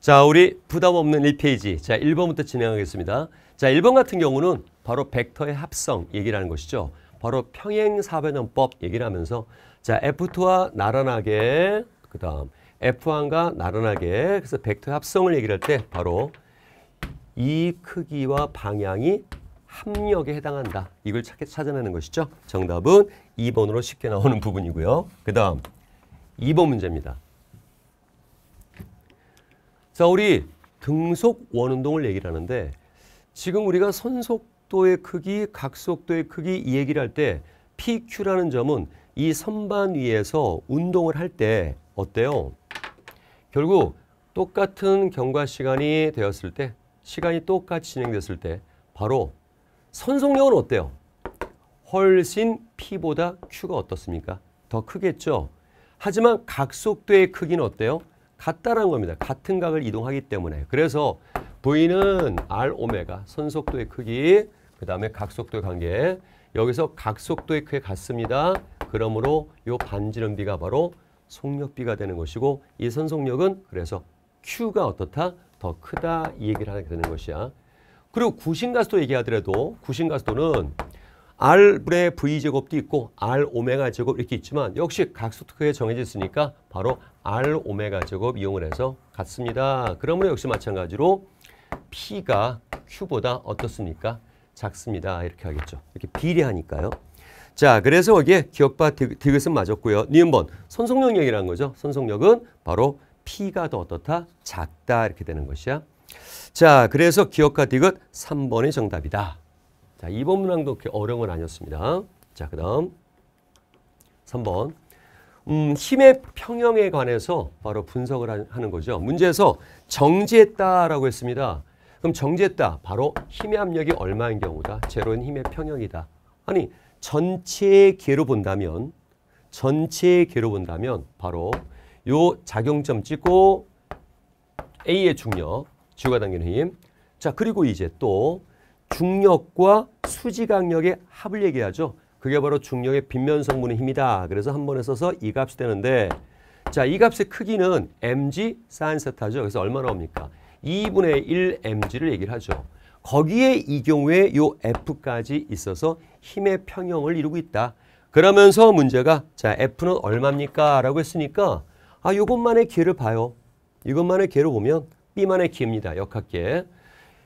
자, 우리 부담 없는 1페이지. 자, 1번부터 진행하겠습니다. 자, 1번 같은 경우는 바로 벡터의 합성 얘기를 하는 것이죠. 바로 평행사변형법 얘기를 하면서 자, F2와 나란하게 그다음 F1과 나란하게 그래서 벡터 의 합성을 얘기를 할 때 바로 이 크기와 방향이 합력에 해당한다. 이걸 찾, 찾아내는 것이죠. 정답은 2번으로 쉽게 나오는 부분이고요. 그다음 2번 문제입니다. 자, 우리 등속 원운동을 얘기를 하는데 지금 우리가 선속도의 크기, 각속도의 크기 이 얘기를 할 때 PQ라는 점은 이 선반 위에서 운동을 할 때 어때요? 결국 똑같은 경과 시간이 되었을 때 시간이 똑같이 진행됐을 때 바로 선속력은 어때요? 훨씬 P보다 Q가 어떻습니까? 더 크겠죠? 하지만 각속도의 크기는 어때요? 같다는 겁니다. 같은 각을 이동하기 때문에. 그래서 V는 R 오메가 선속도의 크기, 그 다음에 각속도의 관계. 여기서 각속도의 크기 같습니다. 그러므로 이 반지름비가 바로 속력비가 되는 것이고 이 선속력은 그래서 Q가 어떻다? 더 크다 이 얘기를 하게 되는 것이야. 그리고 구신가스도 얘기하더라도 구신가스도는 R의 V제곱도 있고 R 오메가 제곱 이렇게 있지만 역시 각속도에 정해져 있으니까 바로 R 오메가 제곱 이용을 해서 같습니다. 그러므로 역시 마찬가지로 P가 Q보다 어떻습니까? 작습니다. 이렇게 하겠죠. 이렇게 비례하니까요. 자, 그래서 여기에 기억바 디귿은 맞았고요. 니은 번선속력이라는 거죠. 선속력은 바로 P가 더 어떻다? 작다. 이렇게 되는 것이야. 자, 그래서 기억과 디귿 3번이 정답이다. 자, 2번 문항도 그렇게 어려운 건 아니었습니다. 자, 그 다음 3번. 음, 힘의 평형에 관해서 바로 분석을 하는 거죠. 문제에서 정지했다라고 했습니다. 그럼 정지했다. 바로 힘의 압력이 얼마인 경우다. 제로는 힘의 평형이다. 아니 전체의 개로 본다면 전체의 개로 본다면 바로 요 작용점 찍고 A의 중력, 지구가 당기는 힘. 자 그리고 이제 또 중력과 수지강력의 합을 얘기하죠. 그게 바로 중력의 빗면 성분의 힘이다. 그래서 한 번에 써서 이 값이 되는데 자, 이 값의 크기는 mg 사인세타죠. 그래서 얼마 나옵니까? 2분의 1 mg를 얘기를 하죠. 거기에 이 경우에 요 F까지 있어서 힘의 평형을 이루고 있다. 그러면서 문제가 자 F는 얼마입니까? 라고 했으니까 아 요것만의 기회를 봐요. 이것만의 기회를 보면 B만의 기입니다 역학계.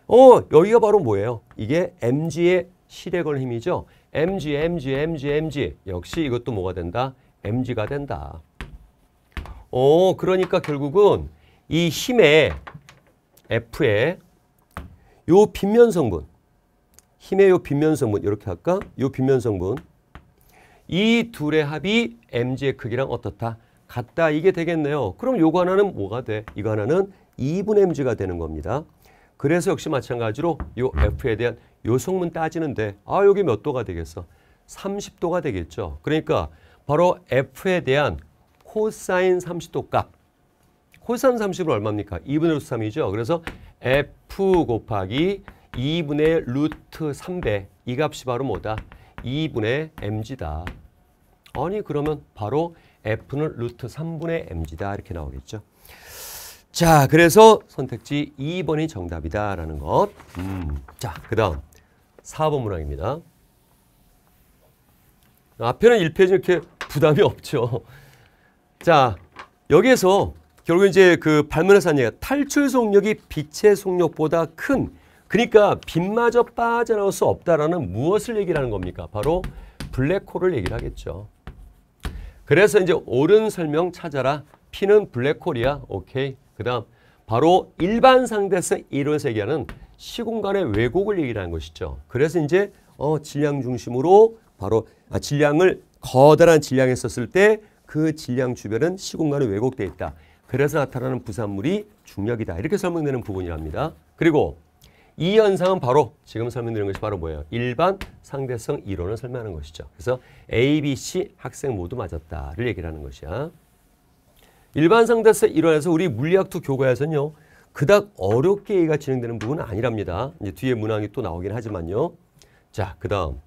어 여기가 바로 뭐예요? 이게 mg의 시에걸 힘이죠. MG, MG, MG, MG. 역시 이것도 뭐가 된다? MG가 된다. 오, 어, 그러니까 결국은 이 힘의 F의 요 빗면 성분, 힘의 요 빗면 성분, 이렇게 할까? 요 빗면 성분. 이 둘의 합이 mg의 크기랑 어떻다? 같다. 이게 되겠네요. 그럼 요거 하나는 뭐가 돼? 이거 하나는 2분 mg가 되는 겁니다. 그래서 역시 마찬가지로 요 f에 대한 요속문 따지는데 아 여기 몇 도가 되겠어? 30도가 되겠죠. 그러니까 바로 F에 대한 코사인 30도 값. 코사인 30은 얼마입니까? 2분의 루트 3이죠. 그래서 F 곱하기 2분의 루트 3배. 이 값이 바로 뭐다? 2분의 mg다. 아니 그러면 바로 f는 루트 3분의 mg다 이렇게 나오겠죠. 자 그래서 선택지 2번이 정답이다라는 것. 음. 자그 다음. 4번 문항입니다. 앞에는 1페이지 이렇게 부담이 없죠. 자, 여기에서 결국 이제 그 발문에서 한 얘기가 탈출 속력이 빛의 속력보다 큰 그러니까 빛마저 빠져나올 수 없다라는 무엇을 얘기 하는 겁니까? 바로 블랙홀을 얘기를 하겠죠. 그래서 이제 옳은 설명 찾아라. P는 블랙홀이야. 오케이. 그 다음 바로 일반 상대성 이론에서 얘기하는 시공간의 왜곡을 얘기하는 것이죠. 그래서 이제 어, 질량 중심으로 바로 아, 질량을 거대한 질량에 썼을 때 그 질량 주변은 시공간이 왜곡돼 있다. 그래서 나타나는 부산물이 중력이다. 이렇게 설명되는 부분이랍니다. 그리고 이 현상은 바로 지금 설명드린 것이 바로 뭐예요? 일반 상대성 이론을 설명하는 것이죠. 그래서 A, B, C 학생 모두 맞았다를 얘기를 하는 것이야. 일반 상대성 이론에서 우리 물리학 2 교과에서는요. 그닥 어렵게 얘기가 진행되는 부분은 아니랍니다. 이제 뒤에 문항이 또 나오긴 하지만요. 자, 그 다음.